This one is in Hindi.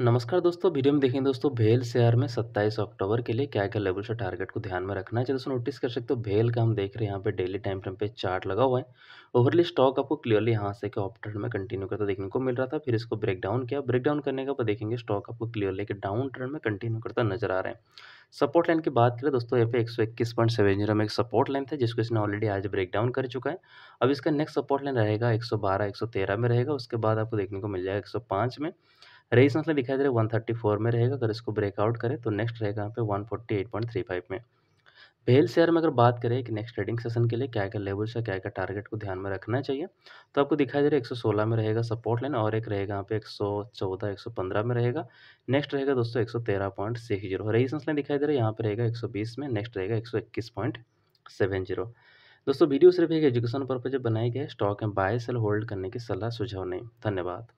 नमस्कार दोस्तों वीडियो में देखेंगे दोस्तों भेल शेयर में 27 अक्टूबर के लिए क्या क्या लेवल से टारगेट को ध्यान में रखना है दोस्तों नोटिस कर सकते हो भेल का हम देख रहे हैं यहाँ पे डेली टाइम फ्रेम पे चार्ट लगा हुआ है ओवरली स्टॉक आपको क्लियरली यहाँ से ऑप ट्रेंड में कंटिन्यू करता देखने को मिल रहा था फिर इसको ब्रेक डाउन किया ब्रेक डाउन करने के बाद देखेंगे स्टॉक आपको क्लियरली डाउन ट्रेंड में कंटिन्यू करता नजर आ रहे हैं सपोर्ट लाइन की बात करें दोस्तों यहाँ पे एक सौ इक्कीस पॉइंट सेवन जीरो में एक सपोर्ट लाइन था जिसको इसने ऑलरेडी आज ब्रेक डाउन कर चुका है अब इसका नेक्स्ट सपोर्ट लाइन रहेगा एक सौ बारह एक सौ तेरह में रहेगा उसके बाद आपको देखने को मिल जाएगा एक सौ पाँच में रेस मतलब दिखाई दे रहा है वन थर्टी फोर में रहेगा अगर इसको ब्रेकआउट करें तो नेक्स्ट रहेगा यहाँ पे one forty eight point three five में भेल शेयर में अगर बात करें कि नेक्स्ट ट्रेडिंग सेशन के लिए क्या क्या लेवल्स है क्या क्या टारगेट को ध्यान में रखना चाहिए तो आपको दिखाई दे रहा है एक सौ सोलह में रहेगा सपोर्ट लाइन और एक रहेगा यहाँ पे एक सौ चौदह एक सौ पंद्रह में रहेगा नेक्स्ट रहेगा दोस्तों एक सौ तेरह point six zero resistance line दिखाई दे रहा है यहाँ पर रहेगा एक सौ बीस में नेक्स्ट रहेगा एक सौ इक्कीस पॉइंट सेवन जीरो दोस्तों वीडियो सिर्फ एक एजुकेशन पर्पज बनाई गए स्टॉक में बाय सेल होल्ड करने की सलाह सुझाव नहीं धन्यवाद